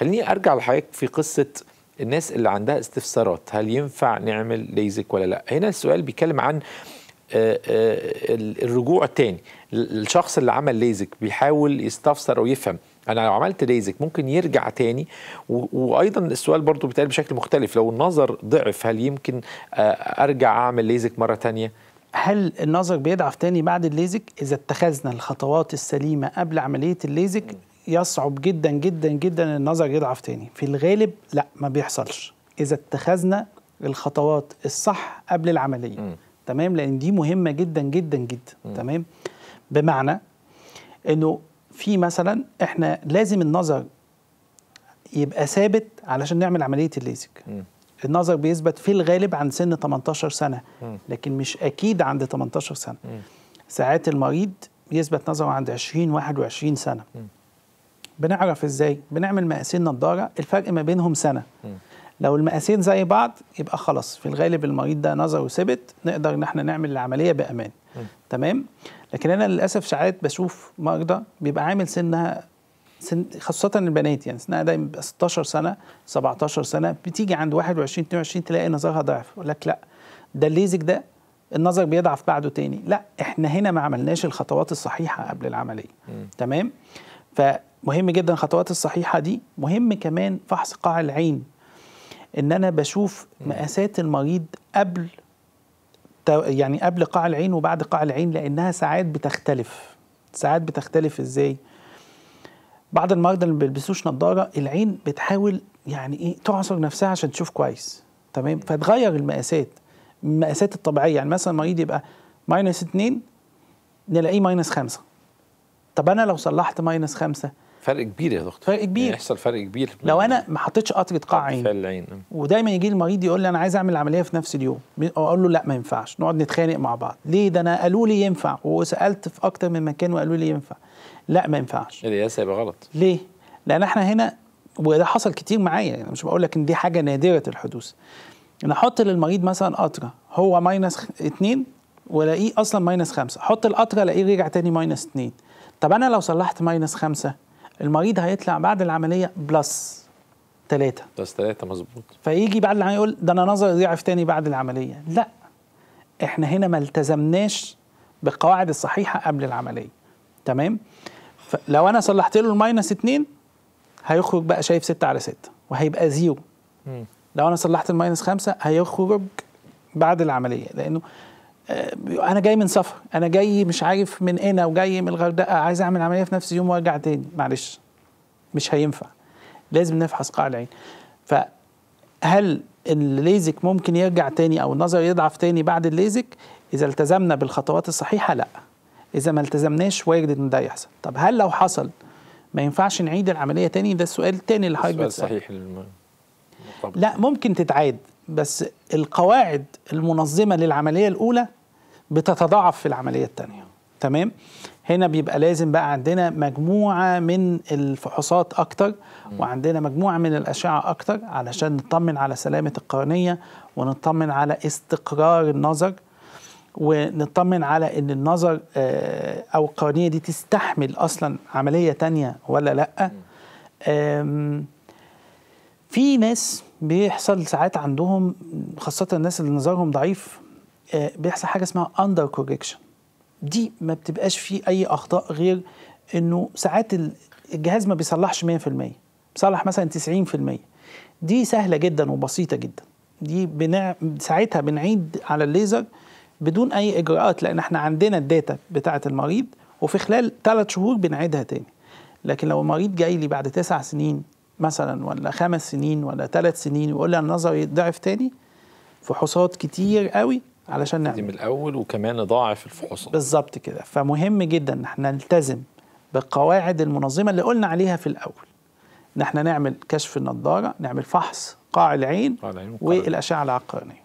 خليني ارجع لحضرتك في قصه الناس اللي عندها استفسارات هل ينفع نعمل ليزك ولا لا هنا السؤال بيتكلم عن آه، آه، الرجوع تاني الشخص اللي عمل ليزك بيحاول يستفسر ويفهم انا لو عملت ليزك ممكن يرجع تاني وايضا السؤال برضو بيتقال بشكل مختلف لو النظر ضعف هل يمكن آه، ارجع اعمل ليزك مره تانية هل النظر بيضعف تاني بعد الليزك اذا اتخذنا الخطوات السليمه قبل عمليه الليزك يصعب جدا جدا جدا النظر يضعف تاني في الغالب لا ما بيحصلش اذا اتخذنا الخطوات الصح قبل العمليه م. تمام لان دي مهمه جدا جدا جدا م. تمام بمعنى انه في مثلا احنا لازم النظر يبقى ثابت علشان نعمل عمليه الليزك م. النظر بيثبت في الغالب عند سن 18 سنه م. لكن مش اكيد عند 18 سنه م. ساعات المريض يثبت نظره عند 20 21 سنه م. بنعرف ازاي بنعمل مقاسين نظاره الفرق ما بينهم سنه لو المقاسين زي بعض يبقى خلاص في الغالب المريض ده نظره ثبت نقدر ان احنا نعمل العمليه بامان تمام لكن انا للاسف ساعات بشوف مرضى بيبقى عامل سنها سن خاصة البنات يعني سنها دايما بيبقى 16 سنة 17 سنة بتيجي عند 21 22 تلاقي نظرها ضعف يقول لك لا ده الليزك ده النظر بيضعف بعده تاني لا احنا هنا ما عملناش الخطوات الصحيحة قبل العملية م. تمام ف مهم جدا الخطوات الصحيحه دي مهم كمان فحص قاع العين ان انا بشوف مقاسات المريض قبل يعني قبل قاع العين وبعد قاع العين لانها ساعات بتختلف ساعات بتختلف ازاي بعض المرضى اللي ما بيلبسوش نظاره العين بتحاول يعني ايه تعصر نفسها عشان تشوف كويس تمام فتغير المقاسات المقاسات الطبيعيه يعني مثلا المريض يبقى ماينس 2 نلاقيه ماينس 5 طب انا لو صلحت ماينس 5 فرق كبير يا دكتور فرق كبير يعني يحصل فرق كبير لو انا ما حطيتش قطره قاع عين نعم. ودايما يجي المريض يقول لي انا عايز اعمل العمليه في نفس اليوم اقول له لا ما ينفعش نقعد نتخانق مع بعض ليه ده انا قالوا لي ينفع وسالت في اكتر من مكان وقالوا لي ينفع لا ما ينفعش القياس إيه هيبقى غلط ليه لان احنا هنا وده حصل كتير معايا يعني مش بقول لك ان دي حاجه نادره الحدوث انا احط للمريض مثلا قطره هو ماينس 2 والاقيه اصلا ماينس 5 احط القطره الاقيه رجع تاني ماينس 2 طب انا لو صلحت ماينس 5 المريض هيطلع بعد العمليه بلس ثلاثة بلس ثلاثة مظبوط فيجي بعد العملية يقول ده أنا نظري ضعف تاني بعد العملية لا احنا هنا ما التزمناش بالقواعد الصحيحة قبل العملية تمام لو أنا صلحت له الماينس اتنين هيخرج بقى شايف ستة على ستة وهيبقى زيرو لو أنا صلحت الماينس خمسة هيخرج بعد العملية لأنه آه، انا جاي من سفر انا جاي مش عارف من هنا وجاي من الغردقه عايز اعمل عمليه في نفس اليوم وارجع تاني معلش مش هينفع لازم نفحص قاع العين فهل الليزك ممكن يرجع تاني او النظر يضعف تاني بعد الليزك اذا التزمنا بالخطوات الصحيحه لا اذا ما التزمناش وارد ان ده يحصل طب هل لو حصل ما ينفعش نعيد العمليه تاني ده السؤال التاني اللي حضرتك السؤال صحيح الم... لا ممكن تتعاد بس القواعد المنظمه للعمليه الاولى بتتضاعف في العملية التانية تمام هنا بيبقى لازم بقى عندنا مجموعة من الفحوصات أكتر وعندنا مجموعة من الأشعة أكتر علشان نطمن على سلامة القرنية ونطمن على استقرار النظر ونطمن على ان النظر آه، او القرنيه دي تستحمل اصلا عمليه تانية ولا لا في ناس بيحصل ساعات عندهم خاصه الناس اللي نظرهم ضعيف آه، بيحصل حاجه اسمها اندر كوريكشن دي ما بتبقاش فيه اي اخطاء غير انه ساعات الجهاز ما بيصلحش 100% بيصلح مثلا 90% دي سهله جدا وبسيطه جدا دي بنع... ساعتها بنعيد على الليزر بدون اي اجراءات لان احنا عندنا الداتا بتاعه المريض وفي خلال ثلاث شهور بنعيدها تاني لكن لو المريض جاي لي بعد تسع سنين مثلا ولا خمس سنين ولا ثلاث سنين ويقول لي انا نظري ضعف تاني فحوصات كتير قوي علشان نعمل من الاول وكمان نضاعف الفحوصات بالظبط كده فمهم جدا ان احنا نلتزم بالقواعد المنظمه اللي قلنا عليها في الاول ان احنا نعمل كشف النضاره نعمل فحص قاع العين, العين والاشعه العقرانيه